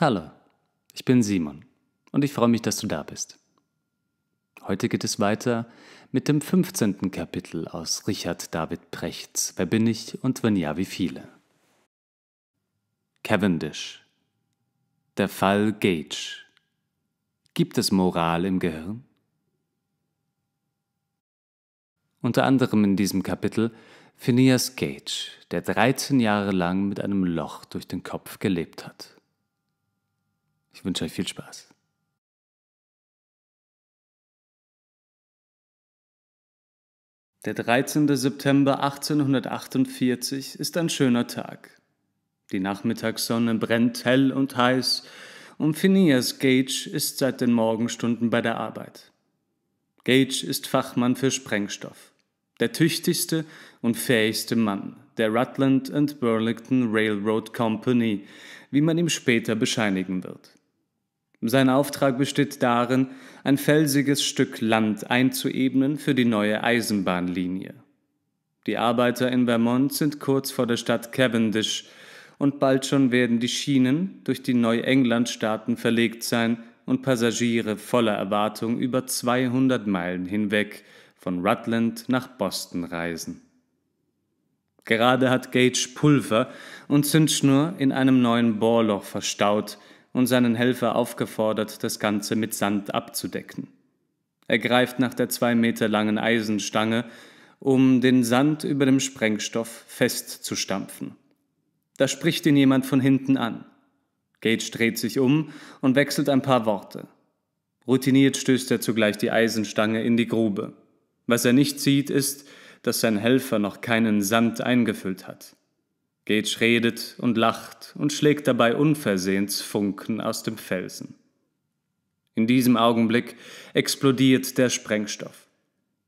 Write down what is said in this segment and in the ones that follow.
Hallo, ich bin Simon und ich freue mich, dass du da bist. Heute geht es weiter mit dem 15. Kapitel aus Richard David Prechts Wer bin ich und wenn ja, wie viele? Cavendish Der Fall Gage Gibt es Moral im Gehirn? Unter anderem in diesem Kapitel Phineas Gage, der 13 Jahre lang mit einem Loch durch den Kopf gelebt hat. Ich wünsche euch viel Spaß. Der 13. September 1848 ist ein schöner Tag. Die Nachmittagssonne brennt hell und heiß und Phineas Gage ist seit den Morgenstunden bei der Arbeit. Gage ist Fachmann für Sprengstoff, der tüchtigste und fähigste Mann der Rutland and Burlington Railroad Company, wie man ihm später bescheinigen wird. Sein Auftrag besteht darin, ein felsiges Stück Land einzuebnen für die neue Eisenbahnlinie. Die Arbeiter in Vermont sind kurz vor der Stadt Cavendish und bald schon werden die Schienen durch die Neuengland-Staaten verlegt sein und Passagiere voller Erwartung über 200 Meilen hinweg von Rutland nach Boston reisen. Gerade hat Gage Pulver und Zündschnur in einem neuen Bohrloch verstaut, und seinen Helfer aufgefordert, das Ganze mit Sand abzudecken. Er greift nach der zwei Meter langen Eisenstange, um den Sand über dem Sprengstoff festzustampfen. Da spricht ihn jemand von hinten an. Gage dreht sich um und wechselt ein paar Worte. Routiniert stößt er zugleich die Eisenstange in die Grube. Was er nicht sieht, ist, dass sein Helfer noch keinen Sand eingefüllt hat. Gage redet und lacht und schlägt dabei unversehens Funken aus dem Felsen. In diesem Augenblick explodiert der Sprengstoff.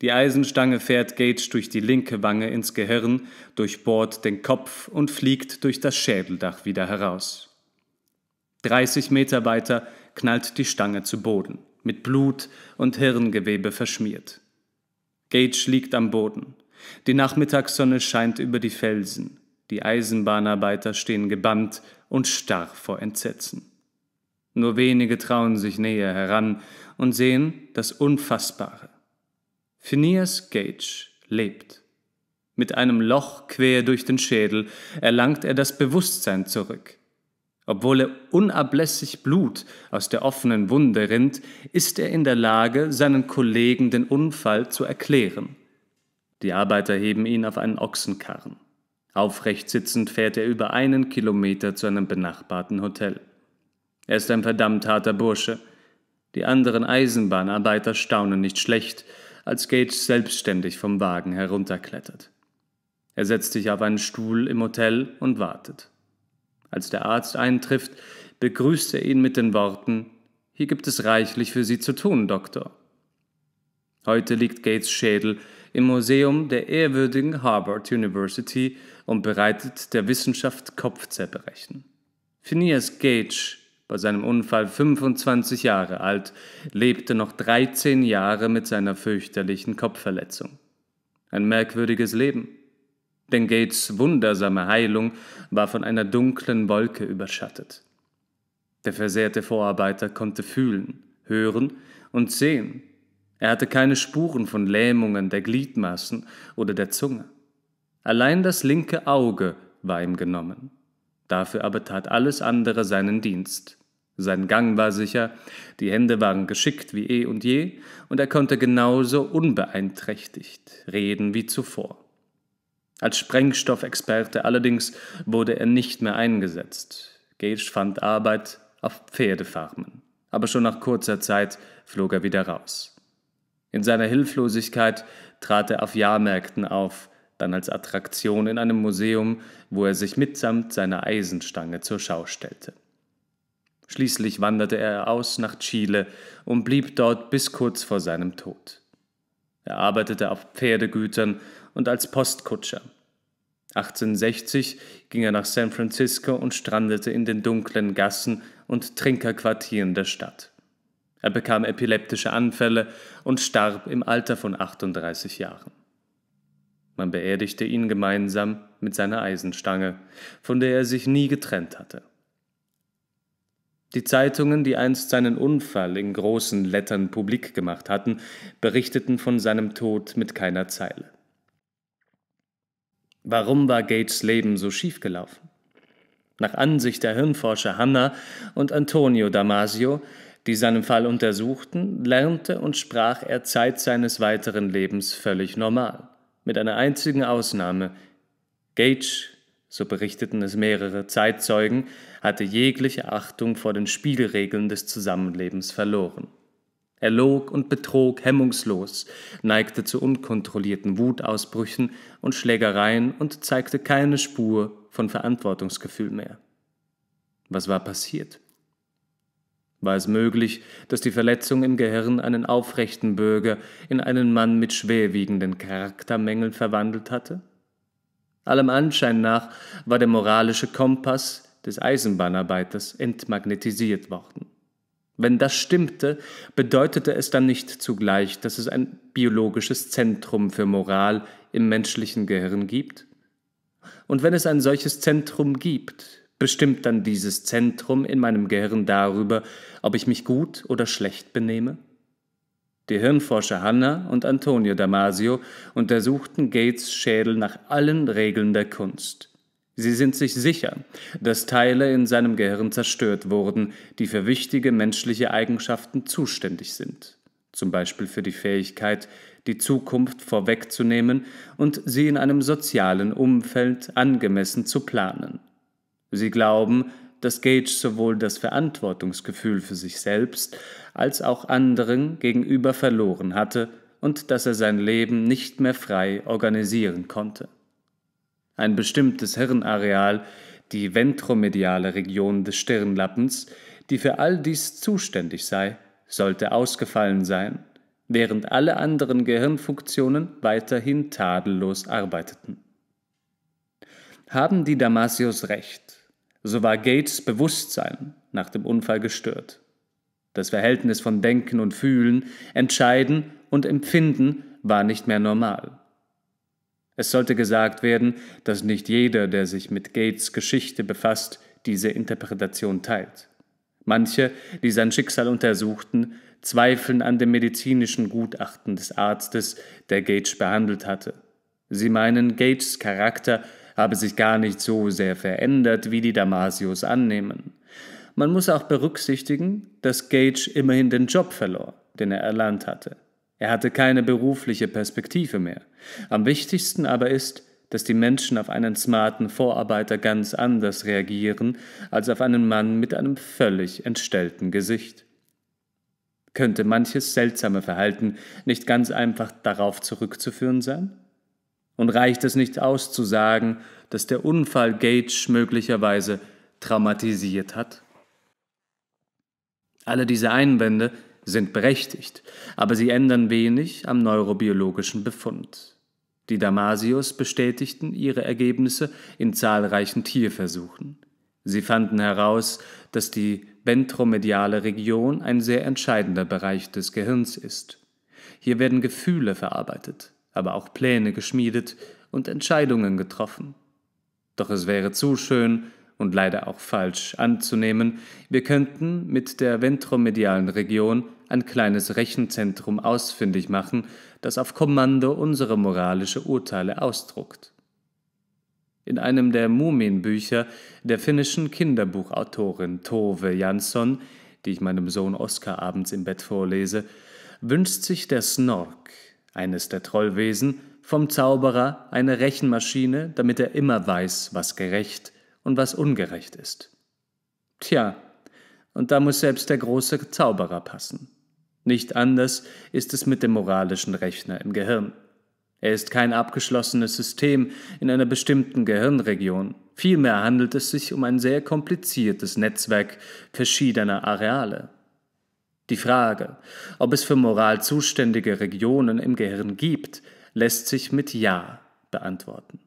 Die Eisenstange fährt Gage durch die linke Wange ins Gehirn, durchbohrt den Kopf und fliegt durch das Schädeldach wieder heraus. 30 Meter weiter knallt die Stange zu Boden, mit Blut und Hirngewebe verschmiert. Gage liegt am Boden. Die Nachmittagssonne scheint über die Felsen. Die Eisenbahnarbeiter stehen gebannt und starr vor Entsetzen. Nur wenige trauen sich näher heran und sehen das Unfassbare. Phineas Gage lebt. Mit einem Loch quer durch den Schädel erlangt er das Bewusstsein zurück. Obwohl er unablässig Blut aus der offenen Wunde rinnt, ist er in der Lage, seinen Kollegen den Unfall zu erklären. Die Arbeiter heben ihn auf einen Ochsenkarren. Aufrecht sitzend fährt er über einen Kilometer zu einem benachbarten Hotel. Er ist ein verdammt harter Bursche. Die anderen Eisenbahnarbeiter staunen nicht schlecht, als Gage selbstständig vom Wagen herunterklettert. Er setzt sich auf einen Stuhl im Hotel und wartet. Als der Arzt eintrifft, begrüßt er ihn mit den Worten Hier gibt es reichlich für Sie zu tun, Doktor. Heute liegt Gates Schädel im Museum der ehrwürdigen Harvard University und bereitet der Wissenschaft Kopfzerbrechen. Phineas Gage, bei seinem Unfall 25 Jahre alt, lebte noch 13 Jahre mit seiner fürchterlichen Kopfverletzung. Ein merkwürdiges Leben. Denn Gates wundersame Heilung war von einer dunklen Wolke überschattet. Der versehrte Vorarbeiter konnte fühlen, hören und sehen, er hatte keine Spuren von Lähmungen der Gliedmaßen oder der Zunge. Allein das linke Auge war ihm genommen. Dafür aber tat alles andere seinen Dienst. Sein Gang war sicher, die Hände waren geschickt wie eh und je, und er konnte genauso unbeeinträchtigt reden wie zuvor. Als Sprengstoffexperte allerdings wurde er nicht mehr eingesetzt. Gage fand Arbeit auf Pferdefarmen, aber schon nach kurzer Zeit flog er wieder raus. In seiner Hilflosigkeit trat er auf Jahrmärkten auf, dann als Attraktion in einem Museum, wo er sich mitsamt seiner Eisenstange zur Schau stellte. Schließlich wanderte er aus nach Chile und blieb dort bis kurz vor seinem Tod. Er arbeitete auf Pferdegütern und als Postkutscher. 1860 ging er nach San Francisco und strandete in den dunklen Gassen und Trinkerquartieren der Stadt. Er bekam epileptische Anfälle und starb im Alter von 38 Jahren. Man beerdigte ihn gemeinsam mit seiner Eisenstange, von der er sich nie getrennt hatte. Die Zeitungen, die einst seinen Unfall in großen Lettern publik gemacht hatten, berichteten von seinem Tod mit keiner Zeile. Warum war Gates Leben so schiefgelaufen? Nach Ansicht der Hirnforscher Hanna und Antonio Damasio die seinen Fall untersuchten, lernte und sprach er Zeit seines weiteren Lebens völlig normal, mit einer einzigen Ausnahme. Gage, so berichteten es mehrere Zeitzeugen, hatte jegliche Achtung vor den Spielregeln des Zusammenlebens verloren. Er log und betrog hemmungslos, neigte zu unkontrollierten Wutausbrüchen und Schlägereien und zeigte keine Spur von Verantwortungsgefühl mehr. Was war passiert? War es möglich, dass die Verletzung im Gehirn einen aufrechten Bürger in einen Mann mit schwerwiegenden Charaktermängeln verwandelt hatte? Allem Anschein nach war der moralische Kompass des Eisenbahnarbeiters entmagnetisiert worden. Wenn das stimmte, bedeutete es dann nicht zugleich, dass es ein biologisches Zentrum für Moral im menschlichen Gehirn gibt? Und wenn es ein solches Zentrum gibt, Bestimmt dann dieses Zentrum in meinem Gehirn darüber, ob ich mich gut oder schlecht benehme? Die Hirnforscher Hanna und Antonio Damasio untersuchten Gates Schädel nach allen Regeln der Kunst. Sie sind sich sicher, dass Teile in seinem Gehirn zerstört wurden, die für wichtige menschliche Eigenschaften zuständig sind, zum Beispiel für die Fähigkeit, die Zukunft vorwegzunehmen und sie in einem sozialen Umfeld angemessen zu planen. Sie glauben, dass Gage sowohl das Verantwortungsgefühl für sich selbst als auch anderen gegenüber verloren hatte und dass er sein Leben nicht mehr frei organisieren konnte. Ein bestimmtes Hirnareal, die ventromediale Region des Stirnlappens, die für all dies zuständig sei, sollte ausgefallen sein, während alle anderen Gehirnfunktionen weiterhin tadellos arbeiteten. Haben die Damasios recht? so war Gates Bewusstsein nach dem Unfall gestört. Das Verhältnis von Denken und Fühlen, Entscheiden und Empfinden war nicht mehr normal. Es sollte gesagt werden, dass nicht jeder, der sich mit Gates Geschichte befasst, diese Interpretation teilt. Manche, die sein Schicksal untersuchten, zweifeln an dem medizinischen Gutachten des Arztes, der Gates behandelt hatte. Sie meinen, Gates Charakter habe sich gar nicht so sehr verändert, wie die Damasios annehmen. Man muss auch berücksichtigen, dass Gage immerhin den Job verlor, den er erlernt hatte. Er hatte keine berufliche Perspektive mehr. Am wichtigsten aber ist, dass die Menschen auf einen smarten Vorarbeiter ganz anders reagieren als auf einen Mann mit einem völlig entstellten Gesicht. Könnte manches seltsame Verhalten nicht ganz einfach darauf zurückzuführen sein? und reicht es nicht aus zu sagen, dass der Unfall Gage möglicherweise traumatisiert hat? Alle diese Einwände sind berechtigt, aber sie ändern wenig am neurobiologischen Befund. Die Damasius bestätigten ihre Ergebnisse in zahlreichen Tierversuchen. Sie fanden heraus, dass die ventromediale Region ein sehr entscheidender Bereich des Gehirns ist. Hier werden Gefühle verarbeitet, aber auch Pläne geschmiedet und Entscheidungen getroffen. Doch es wäre zu schön und leider auch falsch anzunehmen, wir könnten mit der ventromedialen Region ein kleines Rechenzentrum ausfindig machen, das auf Kommando unsere moralische Urteile ausdruckt. In einem der Mumienbücher der finnischen Kinderbuchautorin Tove Jansson, die ich meinem Sohn Oskar abends im Bett vorlese, wünscht sich der Snork, eines der Trollwesen, vom Zauberer eine Rechenmaschine, damit er immer weiß, was gerecht und was ungerecht ist. Tja, und da muss selbst der große Zauberer passen. Nicht anders ist es mit dem moralischen Rechner im Gehirn. Er ist kein abgeschlossenes System in einer bestimmten Gehirnregion. Vielmehr handelt es sich um ein sehr kompliziertes Netzwerk verschiedener Areale. Die Frage, ob es für Moral zuständige Regionen im Gehirn gibt, lässt sich mit Ja beantworten.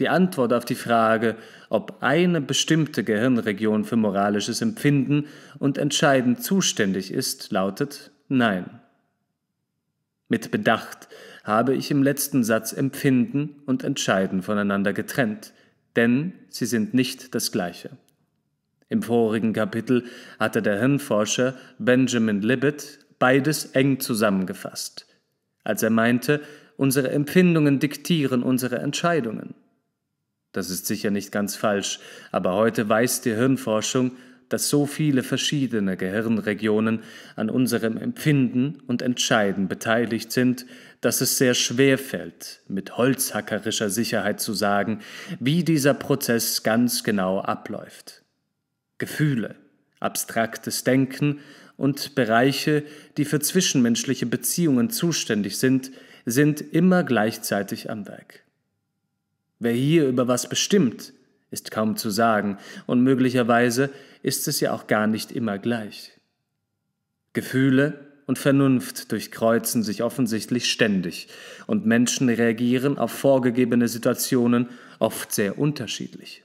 Die Antwort auf die Frage, ob eine bestimmte Gehirnregion für moralisches Empfinden und Entscheiden zuständig ist, lautet Nein. Mit Bedacht habe ich im letzten Satz Empfinden und Entscheiden voneinander getrennt, denn sie sind nicht das gleiche. Im vorigen Kapitel hatte der Hirnforscher Benjamin Libet beides eng zusammengefasst, als er meinte, unsere Empfindungen diktieren unsere Entscheidungen. Das ist sicher nicht ganz falsch, aber heute weiß die Hirnforschung, dass so viele verschiedene Gehirnregionen an unserem Empfinden und Entscheiden beteiligt sind, dass es sehr schwer fällt, mit holzhackerischer Sicherheit zu sagen, wie dieser Prozess ganz genau abläuft. Gefühle, abstraktes Denken und Bereiche, die für zwischenmenschliche Beziehungen zuständig sind, sind immer gleichzeitig am Werk. Wer hier über was bestimmt, ist kaum zu sagen, und möglicherweise ist es ja auch gar nicht immer gleich. Gefühle und Vernunft durchkreuzen sich offensichtlich ständig, und Menschen reagieren auf vorgegebene Situationen oft sehr unterschiedlich.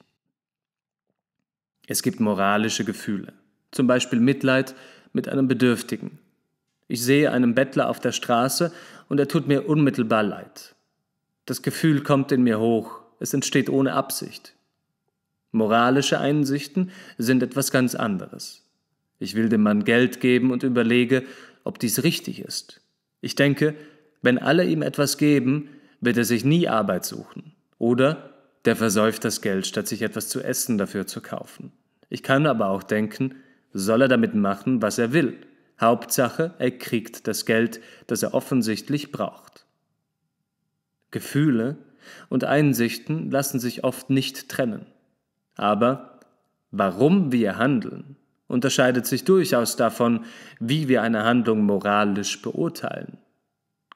Es gibt moralische Gefühle, zum Beispiel Mitleid mit einem Bedürftigen. Ich sehe einen Bettler auf der Straße und er tut mir unmittelbar leid. Das Gefühl kommt in mir hoch, es entsteht ohne Absicht. Moralische Einsichten sind etwas ganz anderes. Ich will dem Mann Geld geben und überlege, ob dies richtig ist. Ich denke, wenn alle ihm etwas geben, wird er sich nie Arbeit suchen oder der versäuft das Geld, statt sich etwas zu essen dafür zu kaufen. Ich kann aber auch denken, soll er damit machen, was er will. Hauptsache, er kriegt das Geld, das er offensichtlich braucht. Gefühle und Einsichten lassen sich oft nicht trennen. Aber warum wir handeln, unterscheidet sich durchaus davon, wie wir eine Handlung moralisch beurteilen.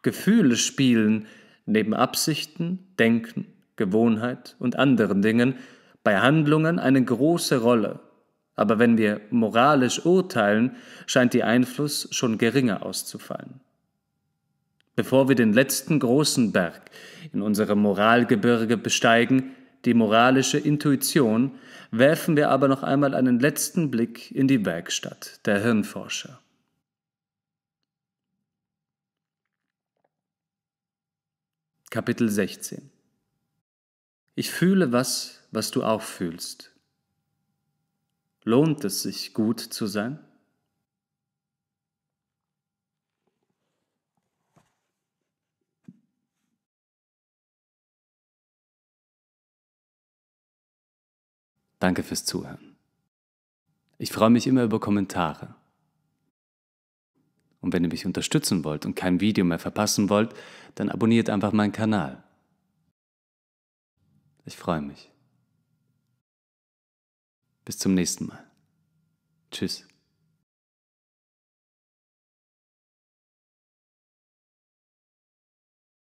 Gefühle spielen neben Absichten, Denken Gewohnheit und anderen Dingen bei Handlungen eine große Rolle, aber wenn wir moralisch urteilen, scheint der Einfluss schon geringer auszufallen. Bevor wir den letzten großen Berg in unserem Moralgebirge besteigen, die moralische Intuition, werfen wir aber noch einmal einen letzten Blick in die Werkstatt der Hirnforscher. Kapitel 16 ich fühle was, was du auch fühlst. Lohnt es sich, gut zu sein? Danke fürs Zuhören. Ich freue mich immer über Kommentare. Und wenn ihr mich unterstützen wollt und kein Video mehr verpassen wollt, dann abonniert einfach meinen Kanal. Ich freue mich. Bis zum nächsten Mal. Tschüss.